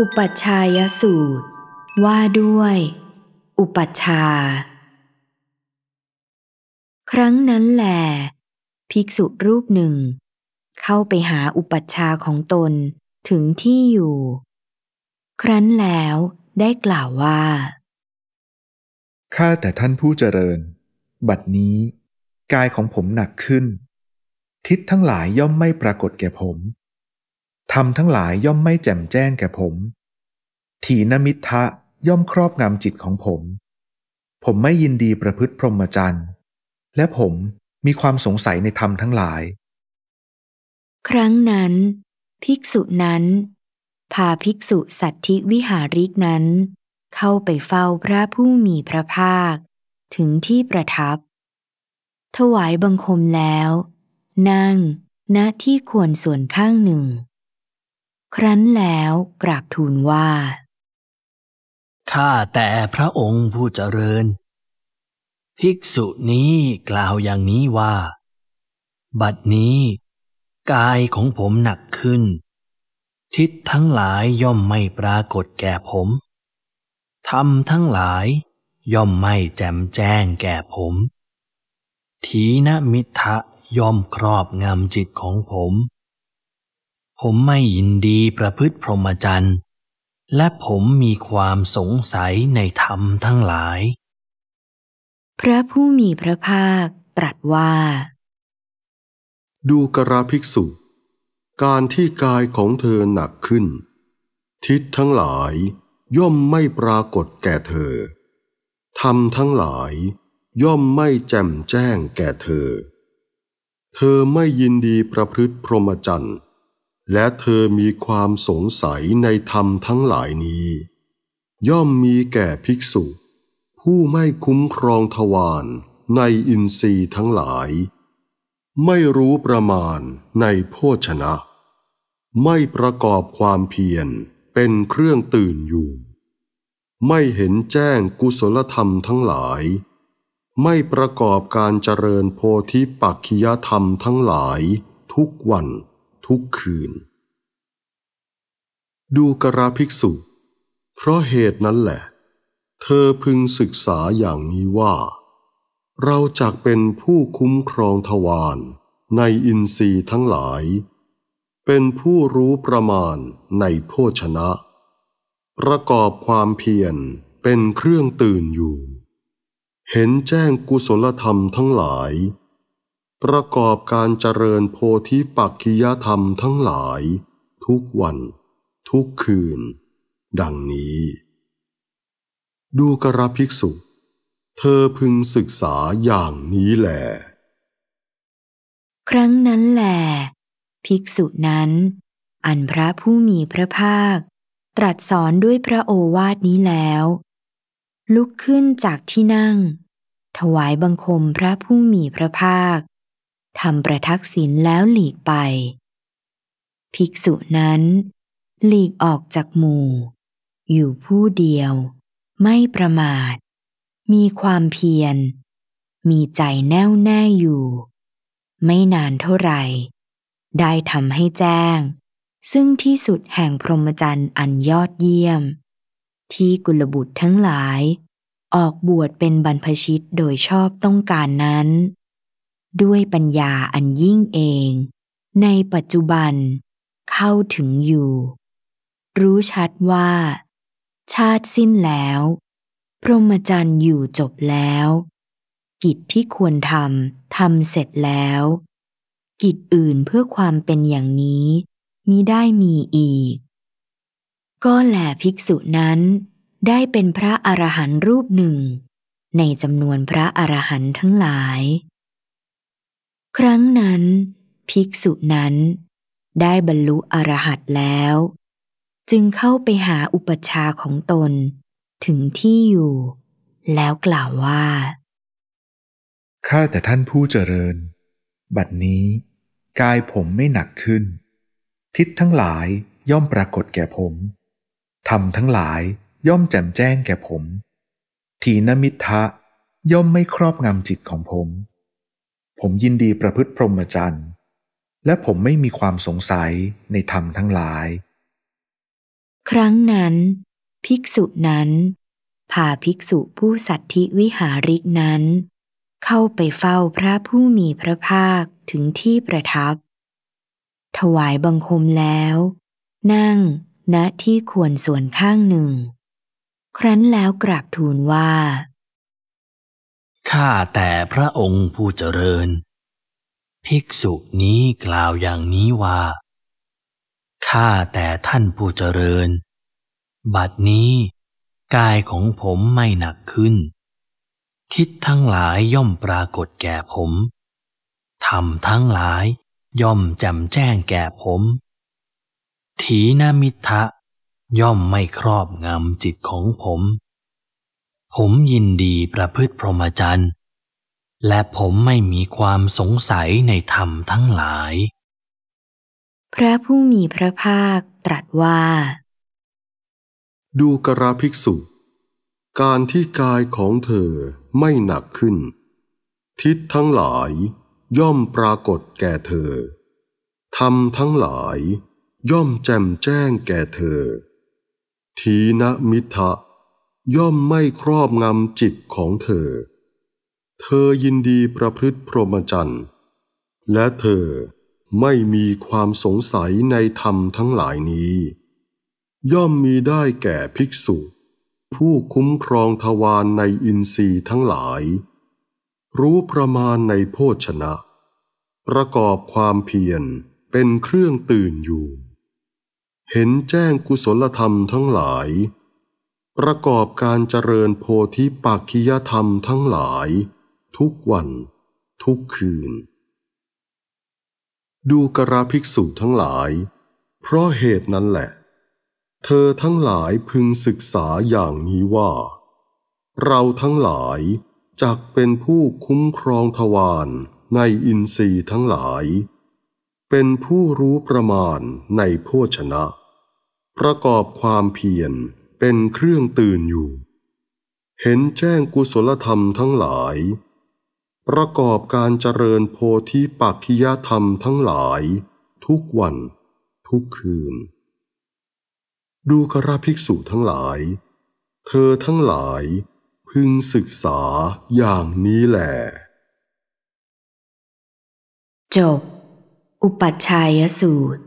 อุปัชัายสูตร ว่าด้วย อุปัชา ครั้งนั้นแหล ภิกษุรูปหนึ่ง เข้าไปหาอุปัชาของตนถึงที่อยู่ ครั้นแล้วได้กล่าวว่า ข้าแต่ท่านผู้เจริญ บัดนี้ กายของผมหนักขึ้น ทิศทั้งหลายย่อมไม่ปรากฏแก่ผมรมทั้งหลายย่อมไม่แจ่มแจ้งแก่ผม ถีนมิทะย่อมครอบงำจิตของผม ผมไม่ยินดีประพฤติพรหมจรรย์ และผมมีความสงสัยในธรรมทั้งหลาย ครั้งนั้น ภิกษุนั้น พาภิกษุสัตธิวิหาริกนั้น เข้าไปเฝ้าพระผู้มีพระภาค ถึงที่ประทับ ถวายบังคมแล้ว นั่งณที่ควรส่วนข้างหนึ่งครั้นแล้วกราบทูลว่า ข้าแต่พระองค์ผู้เจริญ ภิกษุนี้กล่าวอย่างนี้ว่า บัดนี้ กายของผมหนักขึ้น ทิศทั้งหลายย่อมไม่ปรากฏแก่ผมธรรมทั้งหลายย่อมไม่แจ่มแจ้งแก่ผม ทีนมิทะย่อมครอบงำจิตของผมผมไม่ยินดีประพฤติพรหมจรรย์และผมมีความสงสัยในธรรมทั้งหลาย พระผู้มีพระภาคตรัสว่า ดูกราภิกษุ การที่กายของเธอหนักขึ้น ทิศทั้งหลายย่อมไม่ปรากฏแก่เธอธรรมทั้งหลายย่อมไม่แจ่มแจ้งแก่เธอ เธอไม่ยินดีประพฤติพรหมจรรย์และเธอมีความสงสัยในธรรมทั้งหลายนี้ ย่อมมีแก่ภิกษุ ผู้ไม่คุ้มครองทวารในอินทรีย์ทั้งหลาย ไม่รู้ประมาณในโภชนะ ไม่ประกอบความเพียรเป็นเครื่องตื่นอยู่ ไม่เห็นแจ้งกุศลธรรมทั้งหลาย ไม่ประกอบการเจริญโพธิปักขิยธรรมทั้งหลายทุกวันทุกคืน ดูกราภิกษุ เพราะเหตุนั้นแหละ เธอพึงศึกษาอย่างนี้ว่า เราจักเป็นผู้คุ้มครองทวารในอินทรีย์ทั้งหลาย เป็นผู้รู้ประมาณในโภชนะ ประกอบความเพียรเป็นเครื่องตื่นอยู่ เห็นแจ้งกุศลธรรมทั้งหลายประกอบการเจริญโพธิปักขิยธรรมทั้งหลาย ทุกวัน ทุกคืน ดังนี้ ดูกระภิกษุ เธอพึงศึกษาอย่างนี้แหลครั้งนั้นแหลภิกษุนั้น อันพระผู้มีพระภาค ตรัสสอนด้วยพระโอวาทนี้แล้ว ลุกขึ้นจากที่นั่ง ถวายบังคมพระผู้มีพระภาคทำประทักษิณแล้วหลีกไป ภิกษุนั้น หลีกออกจากหมู่ อยู่ผู้เดียว ไม่ประมาท มีความเพียร มีใจแน่วแน่อยู่ ไม่นานเท่าไหร่ ได้ทำให้แจ้ง ซึ่งที่สุดแห่งพรหมจรรย์อันยอดเยี่ยม ที่กุลบุตรทั้งหลาย ออกบวชเป็นบรรพชิตโดยชอบต้องการนั้นด้วยปัญญาอันยิ่งเอง ในปัจจุบันเข้าถึงอยู่ รู้ชัดว่า ชาติสิ้นแล้ว พรหมจรรย์อยู่จบแล้ว กิจที่ควรทำทำเสร็จแล้ว กิจอื่นเพื่อความเป็นอย่างนี้มิได้มีอีก ก็แหลภิกษุนั้น ได้เป็นพระอรหันต์รูปหนึ่ง ในจำนวนพระอรหันต์ทั้งหลายครั้งนั้น ภิกษุนั้น ได้บรรลุอรหัตแล้ว จึงเข้าไปหาอุปชาของตน ถึงที่อยู่ แล้วกล่าวว่า ข้าแต่ท่านผู้เจริญ บัดนี้กายผมไม่หนักขึ้น ทิศทั้งหลายย่อมปรากฏแก่ผมธรรมทั้งหลายย่อมแจ่มแจ้งแก่ผมทีนมิทะย่อมไม่ครอบงำจิตของผมผมยินดีประพฤติพรหมจรรย์ และผมไม่มีความสงสัยในธรรมทั้งหลาย ครั้งนั้น ภิกษุนั้นพาภิกษุผู้สัตธิวิหาริกนั้น เข้าไปเฝ้าพระผู้มีพระภาคถึงที่ประทับ ถวายบังคมแล้ว นั่งณที่ควรส่วนข้างหนึ่ง ครั้นแล้วกราบทูลว่าข้าแต่พระองค์ผู้เจริญ ภิกษุนี้กล่าวอย่างนี้ว่า ข้าแต่ท่านผู้เจริญ บัดนี้กายของผมไม่หนักขึ้น ทิศทั้งหลายย่อมปรากฏแก่ผมธรรมทั้งหลายย่อมจำแจ้งแก่ผม ถีนมิทะย่อมไม่ครอบงำจิตของผมผมยินดีประพฤติพรหมจรรย์และผมไม่มีความสงสัยในธรรมทั้งหลาย พระผู้มีพระภาคตรัสว่า ดูกราภิกษุ การที่กายของเธอไม่หนักขึ้น ทิศทั้งหลายย่อมปรากฏแก่เธอ ธรรมทั้งหลายย่อมแจ่มแจ้งแก่เธอ ทีนมิทะย่อมไม่ครอบงำจิตของเธอ เธอยินดีประพฤติพรหมจรรย์ และเธอไม่มีความสงสัยในธรรมทั้งหลายนี้ ย่อมมีได้แก่ภิกษุ ผู้คุ้มครองทวารในอินทรีย์ทั้งหลาย รู้ประมาณในโภชนะ ประกอบความเพียรเป็นเครื่องตื่นอยู่ เห็นแจ้งกุศลธรรมทั้งหลายประกอบการเจริญโพธิปักขิยธรรมทั้งหลาย ทุกวัน ทุกคืน ดูกราภิกษุทั้งหลาย เพราะเหตุนั้นแหละ เธอทั้งหลายพึงศึกษาอย่างนี้ว่า เราทั้งหลาย จักเป็นผู้คุ้มครองทวารในอินทรีย์ทั้งหลาย เป็นผู้รู้ประมาณในโภชนะ ประกอบความเพียรเป็นเครื่องตื่นอยู่ เห็นแจ้งกุศลธรรมทั้งหลาย ประกอบการเจริญโพธิปักขิยธรรมทั้งหลาย ทุกวันทุกคืน ดูคราภิกษุทั้งหลาย เธอทั้งหลายพึงศึกษาอย่างนี้แหละจบ อุปัชฌายสูตร